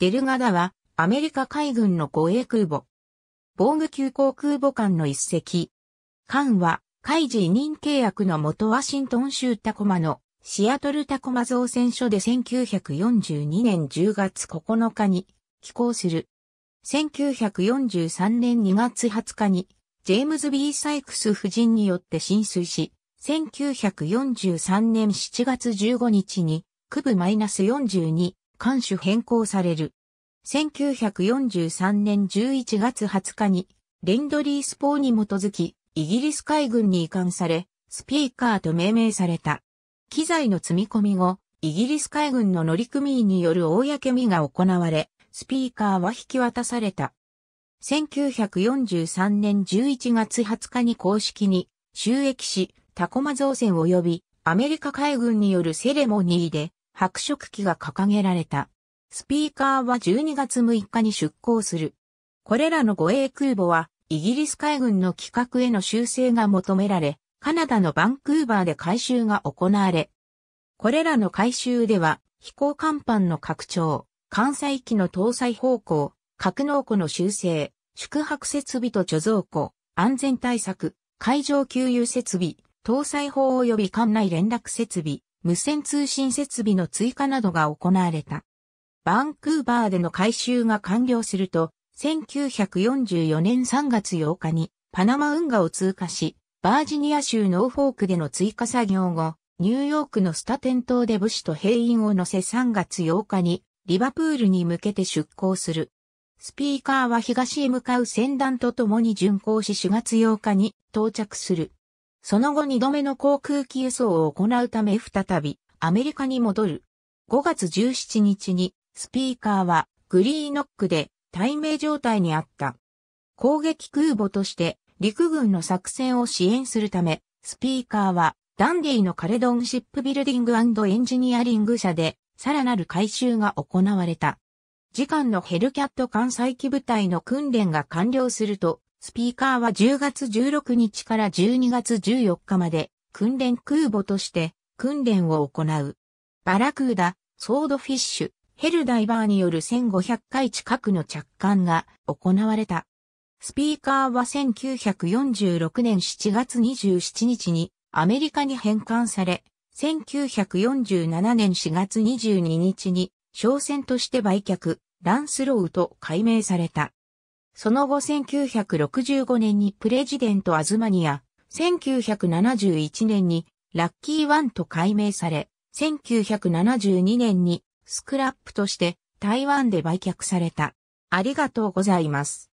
デルガダは、アメリカ海軍の護衛空母。防具急航空母艦の一隻。艦は、海事委任契約の元ワシントン州タコマのシアトルタコマ造船所で1942年10月9日に寄港する。1943年2月20日にジェームズ・ B・ サイクス夫人によって浸水し、1943年7月15日に区部マイナス -42 艦種変更される。1943年11月20日に、レンドリース法に基づき、イギリス海軍に移管され、スピーカーと命名された。機材の積み込み後、イギリス海軍の乗組員による公見が行われ、スピーカーは引き渡された。1943年11月20日に公式に収益し、タコマ造船及びアメリカ海軍によるセレモニーで白色旗が掲げられた。スピーカーは12月6日に出港する。これらの護衛空母は、イギリス海軍の規格への修正が求められ、カナダのバンクーバーで改修が行われ、これらの改修では、飛行甲板の拡張、艦載機の搭載方向、格納庫の修正、宿泊設備と貯蔵庫、安全対策、海上給油設備、搭載法及び艦内連絡設備、無線通信設備の追加などが行われた。バンクーバーでの改修が完了すると、1944年3月8日にパナマ運河を通過し、バージニア州ノーフォークでの追加作業後、ニューヨークのスタテン島で武士と兵員を乗せ3月8日にリバプールに向けて出港する。スピーカーは東へ向かう船団と共に巡航し4月8日に到着する。その後2度目の航空機輸送を行うため再びアメリカに戻る。5月17日にスピーカーはグリーノックで対面状態にあった。攻撃空母として陸軍の作戦を支援するため、スピーカーはダンディのカレドンシップビルディングエンジニアリング社でさらなる改修が行われた。次官のヘルキャット艦載機部隊の訓練が完了すると、スピーカーは10月16日から12月14日まで訓練空母として訓練を行う。バラクーダ、ソードフィッシュ、ヘルダイバーによる1500回近くの着艦が行われた。スピーカーは1946年7月27日にアメリカに返還され、1947年4月22日に商船として売却、ランスロウと改名された。その後1965年にプレジデントアズマニア、1971年にラッキーワンと改名され、1972年にスクラップとして台湾で売却された。ありがとうございます。